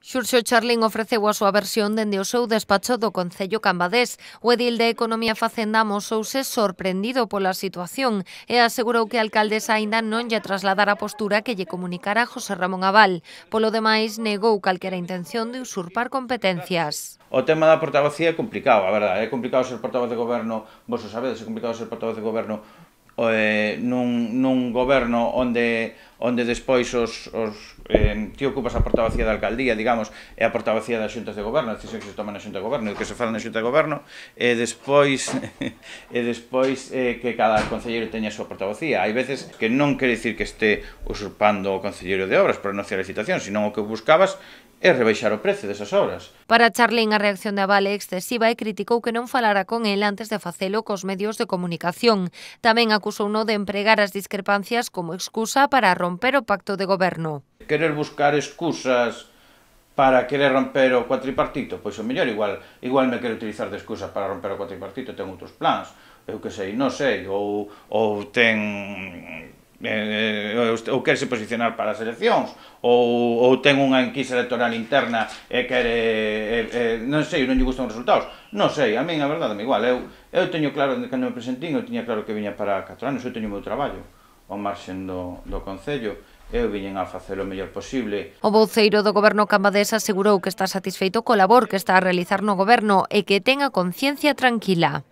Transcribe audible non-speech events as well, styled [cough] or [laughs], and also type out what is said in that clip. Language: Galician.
Xurxo Charlín ofreceu a súa versión dende o seu despacho do Concello Cambadés. O edil de Economía Facenda mosouse sorprendido pola situación e asegurou que a alcaldesa aínda non lle trasladara a postura que lle comunicara José Ramón Aval. Polo demais, negou calquera intención de usurpar competencias. O tema da portavocía é complicado, a verdade. É complicado ser portavoz de goberno, vos o sabedes, é complicado ser portavoz de goberno eh, nun, nun goberno onde onde despois os, os eh, ti ocupas a portavacía da alcaldía, digamos, e a portavacía das xuntas de goberno, as que se toman na xunta de goberno e que se falan na xunta de goberno, e despois [laughs] e despois eh, que cada concelleiro teña a súa portavacía. Hai veces que non quere dicir que este usurpando o concelleiro de obras para anunciar a licitación, senón o que buscabas é rebaixar o prezo desas obras. Para Charlene, a reacción de Avale excesiva e criticou que non falara con el antes de facelo cos medios de comunicación. Tamén acusou no de empregar as discrepancias como excusa para romper romper o pacto de goberno. Querer buscar excusas para querer romper o cuatripartito, pois o mellor igual, igual me quero utilizar de excusa para romper o cuatripartito, ten outros plans, eu que sei, non sei, ou, ou ten eh, eh ou querese posicionar para as eleccións ou, ou ten unha enquisa electoral interna e quere eh, eh, non sei, non lle gustan os resultados non sei, a min a verdade me igual eu, eu teño claro, cando me presentín eu tiña claro que viña para 4 anos eu teño o meu traballo o marxen do, do Concello eu viñen a facer o mellor posible. O voceiro do goberno cambadés asegurou que está satisfeito co labor que está a realizar no goberno e que ten a conciencia tranquila.